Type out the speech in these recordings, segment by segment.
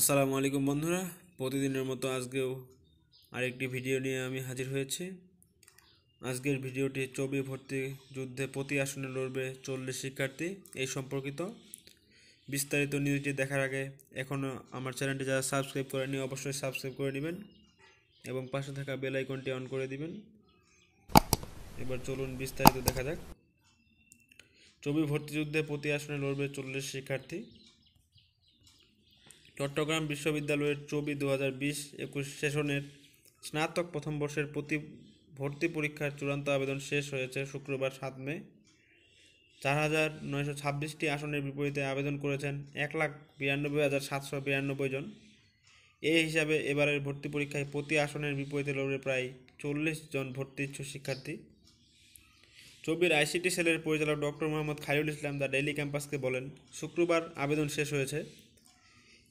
আসসালামু আলাইকুম বন্ধুরা প্রতিদিনের মতো আজকেও আরেকটি ভিডিও নিয়ে আমি হাজির হয়েছি আজকের ভিডিওটি চবি ভর্তি যুদ্ধে প্রতি আসনে লড়বে চল্লিশ শিক্ষার্থী এই সম্পর্কিত বিস্তারিত নিউজটি দেখার আগে এখনও আমার চ্যানেলটি যারা সাবস্ক্রাইব করেনি অবশ্যই সাবস্ক্রাইব করে নেবেন এবং পাশে থাকা বেল আইকনটি অন করে দিবেন এবার চলুন বিস্তারিত দেখা যাক চবি ভর্তি যুদ্ধে প্রতি আসনে লড়বে চল্লিশ শিক্ষার্থী চট্টগ্রাম বিশ্ববিদ্যালয়ের চবি দু হাজার বিশ একুশ সেশনের স্নাতক প্রথম বর্ষের প্রতি ভর্তি পরীক্ষার চূড়ান্ত আবেদন শেষ হয়েছে শুক্রবার সাত মে চার হাজার নয়শো ছাব্বিশটি আসনের বিপরীতে আবেদন করেছেন এক লাখ বিরানব্বই হাজার সাতশো বিরানব্বই জন এই হিসাবে এবারের ভর্তি পরীক্ষায় প্রতি আসনের বিপরীতে লড়বে প্রায় চল্লিশ জন ভর্তি ইচ্ছুক শিক্ষার্থী চবির আইসিটি সেলের পরিচালক doctor Mohammad Khairul Islam the daily ক্যাম্পাসকে বলেন শুক্রবার আবেদন শেষ হয়েছে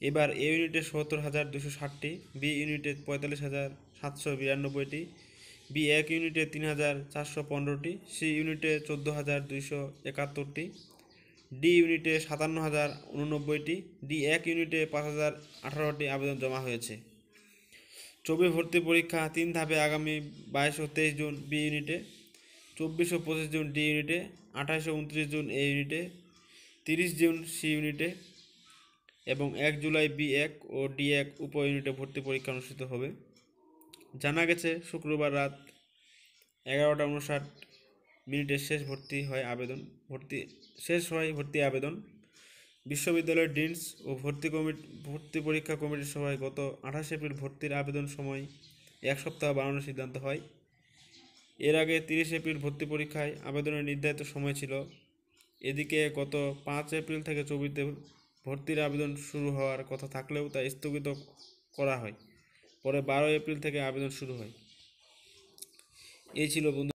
এবার এ ইউনিটে সত্তর হাজার দুশো ষাটটি বি ইউনিটে পঁয়তাল্লিশ হাজার সাতশো বিরানব্বইটি বি এক ইউনিটে তিন হাজার চারশো পনেরোটি সি ইউনিটে চোদ্দো হাজার দুইশো একাত্তরটি ডি ইউনিটে সাতান্ন হাজার উননব্বইটি ডি এক ইউনিটে পাঁচ হাজার আঠারোটি আবেদন জমা হয়েছে চবি ভর্তি পরীক্ষা তিন ধাপে আগামী বাইশ ও তেইশ জুন বি ইউনিটে চব্বিশ ও পঁচিশ জুন ডি ইউনিটে আঠাশ ও উনত্রিশ জুন এ ইউনিটে তিরিশ জুন সি ইউনিটে এবং এক জুলাই বি এক ও ডি এক উপ ইউনিটে ভর্তি পরীক্ষা অনুষ্ঠিত হবে জানা গেছে শুক্রবার রাত এগারোটা উনষাট মিনিটের শেষ ভর্তি হয় আবেদন ভর্তি শেষ হয় ভর্তি আবেদন বিশ্ববিদ্যালয়ের ডিনস ও ভর্তি কমিটি ভর্তি পরীক্ষা কমিটির সভায় গত আঠাশ এপ্রিল ভর্তির আবেদন সময় এক সপ্তাহ বাড়ানোর সিদ্ধান্ত হয় এর আগে তিরিশ এপ্রিল ভর্তি পরীক্ষায় আবেদনের নির্ধারিত সময় ছিল এদিকে গত পাঁচ এপ্রিল থেকে চব্বিশ ভর্তির আবেদন শুরু হওয়ার কথা থাকলেও তা স্থগিত করা হয় পরে বারো এপ্রিল থেকে আবেদন শুরু হয় এই ছিল বন্ধু